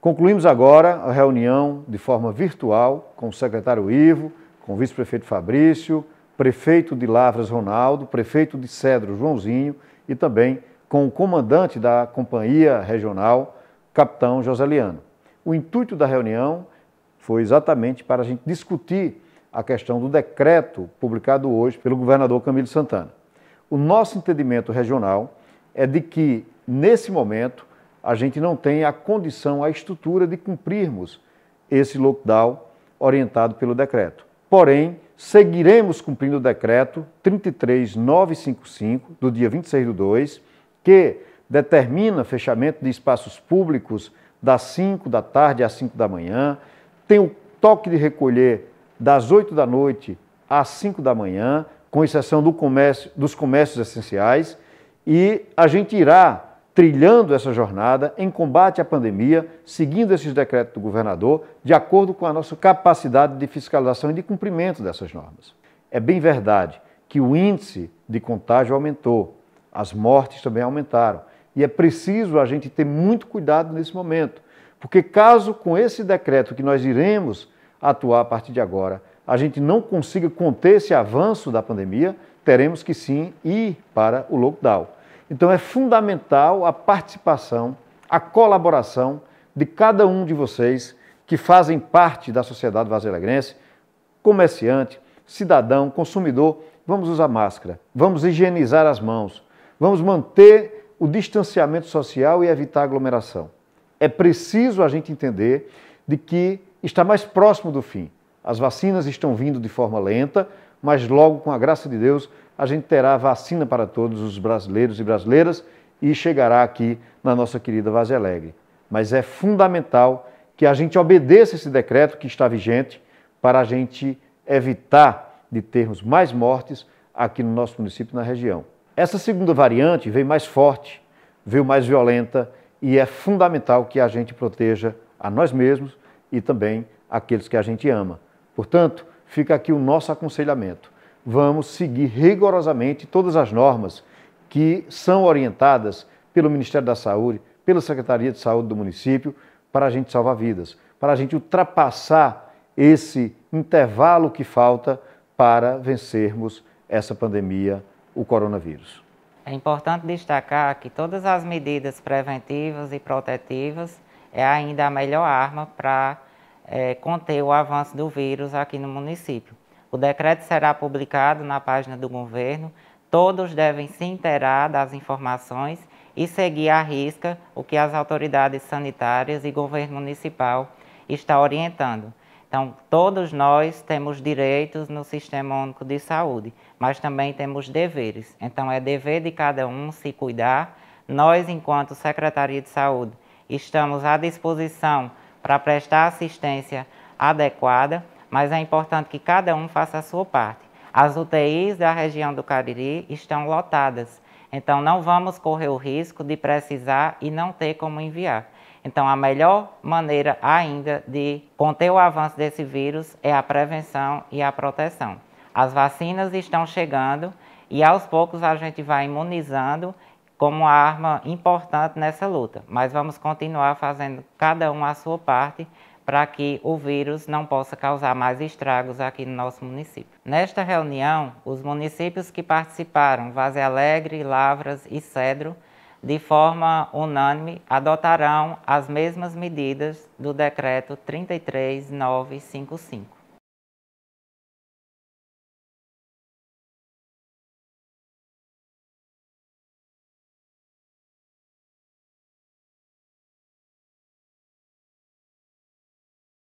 Concluímos agora a reunião de forma virtual com o secretário Ivo, com o vice-prefeito Fabrício, prefeito de Lavras Ronaldo, prefeito de Cedro Joãozinho e também com o comandante da Companhia Regional, capitão Joseliano. O intuito da reunião foi exatamente para a gente discutir a questão do decreto publicado hoje pelo governador Camilo Santana. O nosso entendimento regional é de que, nesse momento, a gente não tem a condição, a estrutura de cumprirmos esse lockdown orientado pelo decreto. Porém, seguiremos cumprindo o decreto 33955, do dia 26 de 2, que determina fechamento de espaços públicos das 5 da tarde às 5 da manhã, tem o toque de recolher das 8 da noite às 5 da manhã, com exceção do comércio, dos comércios essenciais, e a gente irá trilhando essa jornada em combate à pandemia, seguindo esses decretos do governador, de acordo com a nossa capacidade de fiscalização e de cumprimento dessas normas. É bem verdade que o índice de contágio aumentou, as mortes também aumentaram, e é preciso a gente ter muito cuidado nesse momento, porque caso com esse decreto que nós iremos atuar a partir de agora, a gente não consiga conter esse avanço da pandemia, teremos que sim ir para o lockdown. Então é fundamental a participação, a colaboração de cada um de vocês que fazem parte da sociedade vazelegrense, comerciante, cidadão, consumidor. Vamos usar máscara, vamos higienizar as mãos, vamos manter o distanciamento social e evitar aglomeração. É preciso a gente entender de que está mais próximo do fim. As vacinas estão vindo de forma lenta, mas logo, com a graça de Deus, a gente terá vacina para todos os brasileiros e brasileiras e chegará aqui na nossa querida Vazia Alegre. Mas é fundamental que a gente obedeça esse decreto que está vigente para a gente evitar de termos mais mortes aqui no nosso município e na região. Essa segunda variante veio mais forte, veio mais violenta e é fundamental que a gente proteja a nós mesmos e também aqueles que a gente ama. Portanto, fica aqui o nosso aconselhamento. Vamos seguir rigorosamente todas as normas que são orientadas pelo Ministério da Saúde, pela Secretaria de Saúde do município, para a gente salvar vidas, para a gente ultrapassar esse intervalo que falta para vencermos essa pandemia, o coronavírus. É importante destacar que todas as medidas preventivas e protetivas é ainda a melhor arma para é, conter o avanço do vírus aqui no município. O decreto será publicado na página do governo. Todos devem se inteirar das informações e seguir à risca o que as autoridades sanitárias e governo municipal está orientando. Então, todos nós temos direitos no Sistema Único de Saúde, mas também temos deveres. Então, é dever de cada um se cuidar. Nós, enquanto Secretaria de Saúde, estamos à disposição para prestar assistência adequada, mas é importante que cada um faça a sua parte. As UTIs da região do Cariri estão lotadas, então não vamos correr o risco de precisar e não ter como enviar. Então, a melhor maneira ainda de conter o avanço desse vírus é a prevenção e a proteção. As vacinas estão chegando e aos poucos a gente vai imunizando como uma arma importante nessa luta, mas vamos continuar fazendo cada um a sua parte para que o vírus não possa causar mais estragos aqui no nosso município. Nesta reunião, os municípios que participaram, Vaze Alegre, Lavras e Cedro, de forma unânime, adotarão as mesmas medidas do decreto 33955.